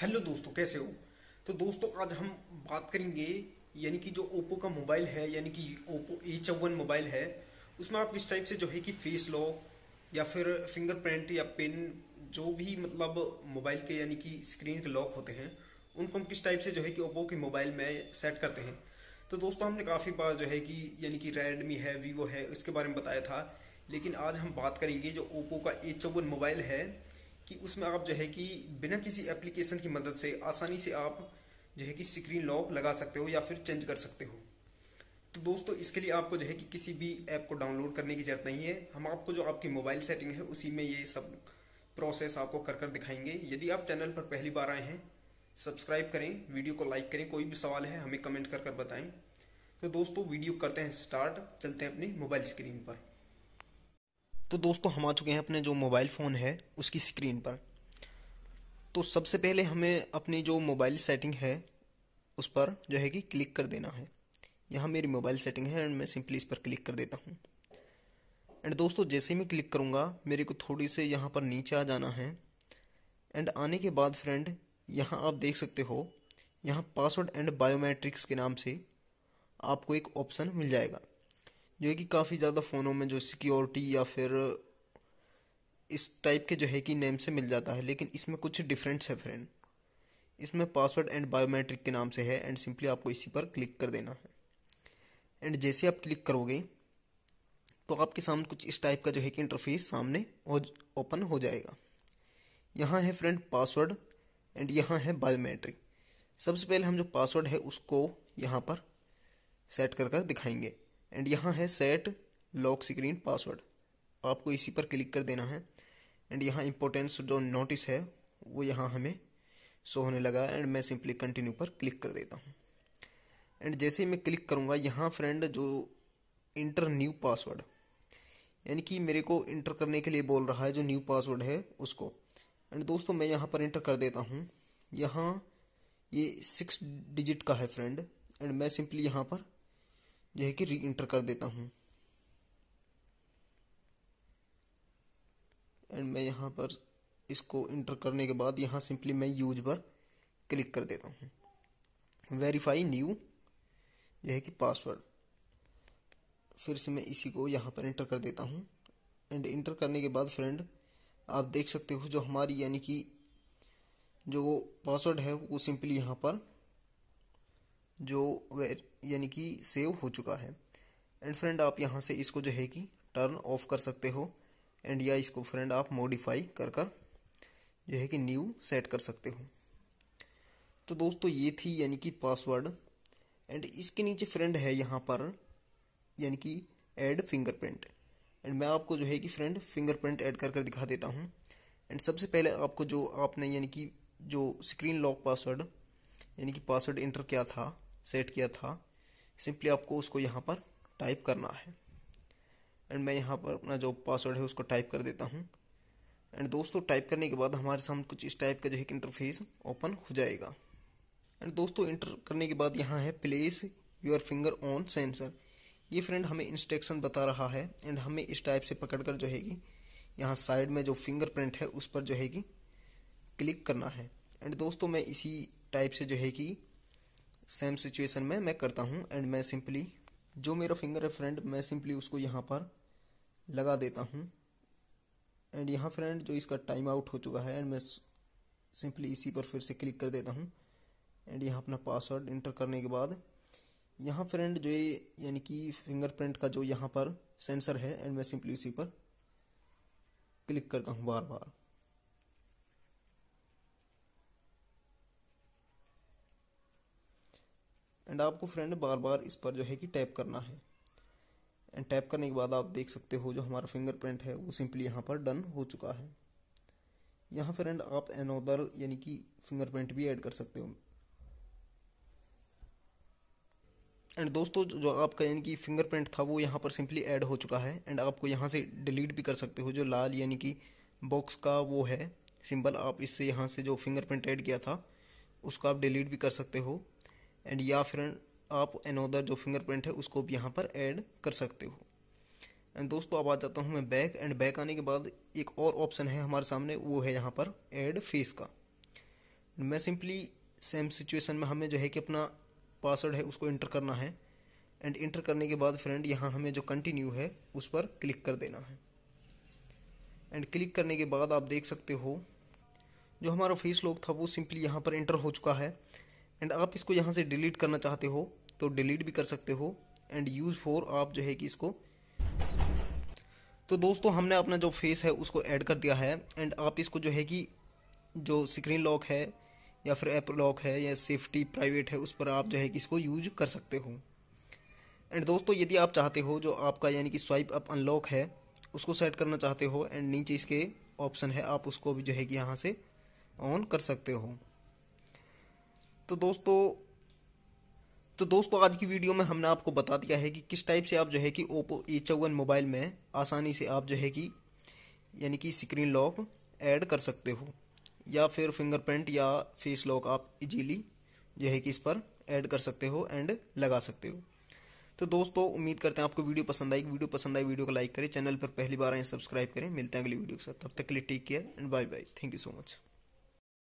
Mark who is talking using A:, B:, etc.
A: hello दोस्तों कैसे हो तो दोस्तों आज हम बात करेंगे यानी कि जो ओप्पो का मोबाइल है यानी कि ओप्पो ए चौवन मोबाइल है उसमें आप इस टाइप से जो है कि फेस लॉक या फिर फिंगरप्रिंट या पिन जो भी मतलब मोबाइल के यानी कि स्क्रीन के लॉक होते हैं उनको हम किस टाइप से जो है कि ओप्पो के मोबाइल में सेट करते हैं तो दोस्तों हमने काफ़ी बार जो है कि यानी कि रेडमी है वीवो है इसके बारे में बताया था लेकिन आज हम बात करेंगे जो ओप्पो का ए चौवन मोबाइल है कि उसमें आप जो है कि बिना किसी एप्लीकेशन की मदद से आसानी से आप जो है कि स्क्रीन लॉक लगा सकते हो या फिर चेंज कर सकते हो तो दोस्तों इसके लिए आपको जो है कि किसी भी ऐप को डाउनलोड करने की जरूरत नहीं है हम आपको जो आपकी मोबाइल सेटिंग है उसी में ये सब प्रोसेस आपको कर कर दिखाएंगे यदि आप चैनल पर पहली बार आए हैं सब्सक्राइब करें वीडियो को लाइक करें कोई भी सवाल है हमें कमेंट कर कर बताएं तो दोस्तों वीडियो करते हैं स्टार्ट चलते हैं अपनी मोबाइल स्क्रीन पर तो दोस्तों हम आ चुके हैं अपने जो मोबाइल फ़ोन है उसकी स्क्रीन पर तो सबसे पहले हमें अपनी जो मोबाइल सेटिंग है उस पर जो है कि क्लिक कर देना है यहाँ मेरी मोबाइल सेटिंग है एंड मैं सिंपली इस पर क्लिक कर देता हूँ एंड दोस्तों जैसे मैं क्लिक करूँगा मेरे को थोड़ी से यहाँ पर नीचे आ जाना है एंड आने के बाद फ्रेंड यहाँ आप देख सकते हो यहाँ पासवर्ड एंड बायोमेट्रिक्स के नाम से आपको एक ऑप्शन मिल जाएगा जो है कि काफ़ी ज़्यादा फ़ोनों में जो सिक्योरिटी या फिर इस टाइप के जो है कि नेम से मिल जाता है लेकिन इसमें कुछ डिफरेंस है फ्रेंड इसमें पासवर्ड एंड बायोमेट्रिक के नाम से है एंड सिंपली आपको इसी पर क्लिक कर देना है एंड जैसे आप क्लिक करोगे तो आपके सामने कुछ इस टाइप का जो है कि इंटरफेस सामने ओपन हो जाएगा यहाँ है फ्रेंड पासवर्ड एंड यहाँ है बायोमेट्रिक सबसे पहले हम जो पासवर्ड है उसको यहाँ पर सेट कर कर दिखाएंगे एंड यहाँ है सेट लॉक स्क्रीन पासवर्ड आपको इसी पर क्लिक कर देना है एंड यहाँ इम्पोर्टेंस जो नोटिस है वो यहाँ हमें शो होने लगा एंड मैं सिंपली कंटिन्यू पर क्लिक कर देता हूँ एंड जैसे मैं क्लिक करूँगा यहाँ फ्रेंड जो इंटर न्यू पासवर्ड यानी कि मेरे को इंटर करने के लिए बोल रहा है जो न्यू पासवर्ड है उसको एंड दोस्तों मैं यहाँ पर इंटर कर देता हूँ यहाँ ये सिक्स डिजिट का है फ्रेंड एंड मैं सिंपली यहाँ पर जो है कि री इंटर कर देता हूँ एंड मैं यहाँ पर इसको इंटर करने के बाद यहाँ सिंपली मैं यूज पर क्लिक कर देता हूँ वेरीफाई न्यू यह है कि पासवर्ड फिर से मैं इसी को यहाँ पर इंटर कर देता हूँ एंड इंटर करने के बाद फ्रेंड आप देख सकते हो जो हमारी यानी कि जो पासवर्ड है वो सिंपली यहाँ पर जो यानी कि सेव हो चुका है एंड फ्रेंड आप यहाँ से इसको जो है कि टर्न ऑफ कर सकते हो एंड या इसको फ्रेंड आप मॉडिफाई कर कर जो है कि न्यू सेट कर सकते हो तो दोस्तों ये थी यानी कि पासवर्ड एंड इसके नीचे फ्रेंड है यहाँ पर यानी कि ऐड फिंगरप्रिंट एंड मैं आपको जो है कि फ्रेंड फिंगरप्रिंट ऐड कर कर दिखा देता हूँ एंड सबसे पहले आपको जो आपने यानी कि जो स्क्रीन लॉक पासवर्ड यानी कि पासवर्ड इंटर किया था सेट किया था सिंपली आपको उसको यहाँ पर टाइप करना है एंड मैं यहाँ पर अपना जो पासवर्ड है उसको टाइप कर देता हूँ एंड दोस्तों टाइप करने के बाद हमारे सामने कुछ इस टाइप का जो है इंटरफेस ओपन हो जाएगा एंड दोस्तों इंटर करने के बाद यहाँ है place your finger on sensor ये फ्रेंड हमें इंस्ट्रक्शन बता रहा है एंड हमें इस टाइप से पकड़ कर जो है कि यहाँ साइड में जो फिंगर प्रिंट है उस पर जो है कि क्लिक करना है एंड दोस्तों मैं इसी टाइप से जो है कि सेम सिचुएशन में मैं करता हूँ एंड मैं सिंपली जो मेरा फिंगर है फ्रेंड मैं सिंपली उसको यहाँ पर लगा देता हूँ एंड यहाँ फ्रेंड जो इसका टाइम आउट हो चुका है एंड मैं सिंपली इसी पर फिर से क्लिक कर देता हूँ एंड यहाँ अपना पासवर्ड इंटर करने के बाद यहाँ फ्रेंड जो ये यानी कि फिंगरप्रिंट का जो यहाँ पर सेंसर है एंड मैं सिंपली उसी पर क्लिक करता हूँ बार बार एंड आपको फ्रेंड बार बार इस पर जो है कि टैप करना है एंड टैप करने के बाद आप देख सकते हो जो हमारा फिंगरप्रिंट है वो सिंपली यहाँ पर डन हो चुका है यहाँ फ्रेंड आप एनोदर यानी कि फिंगरप्रिंट भी ऐड कर सकते हो एंड दोस्तों जो आपका यानी कि फिंगरप्रिंट था वो यहाँ पर सिंपली ऐड हो चुका है एंड आपको यहाँ से डिलीट भी कर सकते हो जो लाल यानी कि बॉक्स का वो है सिंबल आप इससे यहाँ से जो फिंगरप्रिंट ऐड किया था उसका आप डिलीट भी कर सकते हो एंड या फिर आप एनोदर जो फिंगरप्रिंट है उसको भी यहाँ पर ऐड कर सकते हो एंड दोस्तों अब आ जाता हूँ मैं बैक एंड बैक आने के बाद एक और ऑप्शन है हमारे सामने वो है यहाँ पर ऐड फेस का मैं सिंपली सेम सिचुएशन में हमें जो है कि अपना पासवर्ड है उसको इंटर करना है एंड इंटर करने के बाद फ्रेंड यहाँ हमें जो कंटिन्यू है उस पर क्लिक कर देना है एंड क्लिक करने के बाद आप देख सकते हो जो हमारा फेस लॉक था वो सिंपली यहाँ पर इंटर हो चुका है एंड आप इसको यहाँ से डिलीट करना चाहते हो तो डिलीट भी कर सकते हो एंड यूज़ फॉर आप जो है कि इसको तो दोस्तों हमने अपना जो फेस है उसको ऐड कर दिया है एंड आप इसको जो है कि जो स्क्रीन लॉक है या फिर ऐप लॉक है या सेफ्टी प्राइवेट है उस पर आप जो है कि इसको यूज कर सकते हो एंड दोस्तों यदि आप चाहते हो जो आपका यानी कि स्वाइप अप अनलॉक है उसको सेट करना चाहते हो एंड नीचे इसके ऑप्शन है आप उसको भी जो है कि यहाँ से ऑन कर सकते हो तो दोस्तों तो दोस्तों आज की वीडियो में हमने आपको बता दिया है कि किस टाइप से आप जो है कि ओप्पो ए चौवन मोबाइल में आसानी से आप जो है कि यानी कि स्क्रीन लॉक ऐड कर सकते हो या फिर फिंगरप्रिंट या फेस लॉक आप इजीली जो है कि इस पर ऐड कर सकते हो एंड लगा सकते हो तो दोस्तों उम्मीद करते हैं आपको वीडियो पसंद आई वीडियो पसंद आई वीडियो को लाइक करें चैनल पर पहली बार आए सब्सक्राइब करें मिलते हैं अगली वीडियो के साथ तब तक के लिए take care and bye bye thank you so much